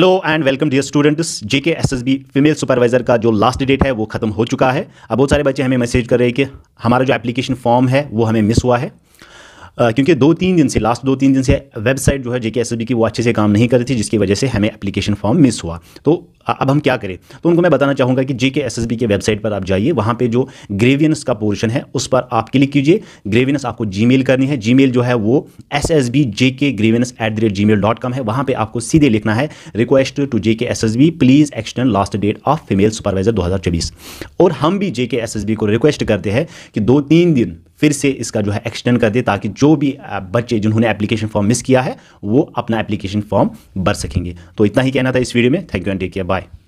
hello and welcome dear students JK SSB female supervisor का जो last date है वो खत्म हो चुका है अब बहुत सारे बच्चे हमें मैसेज कर रहे हैं कि हमारा जो एप्लीकेशन फॉर्म है वो हमें मिस हुआ है Uh, क्योंकि दो तीन दिन से लास्ट दो तीन दिन से वेबसाइट जो है जेके एस की वो अच्छे से काम नहीं कर रही थी जिसकी वजह से हमें एप्लीकेशन फॉर्म मिस हुआ तो अब हम क्या करें तो उनको मैं बताना चाहूंगा कि जेके एस एस के वेबसाइट पर आप जाइए वहां पर जो ग्रेवियंस का पोर्शन है उस पर आप क्लिक कीजिए ग्रेवियंस आपको जी मेल करनी है जी मेल जो है वो S S B JK grievance at the rate G mail dot com है वहां पर आपको सीधे लिखना है request to JK S S B please extend last date of female supervisor दो हज़ार चौबीस और हम भी जेके एस एस बी को रिक्वेस्ट करते हैं कि दो तीन दिन फिर से इसका जो है एक्सटेंड कर दे ताकि जो भी बच्चे जिन्होंने एप्लीकेशन फॉर्म मिस किया है वो अपना एप्लीकेशन फॉर्म भर सकेंगे तो इतना ही कहना था इस वीडियो में thank you and take care bye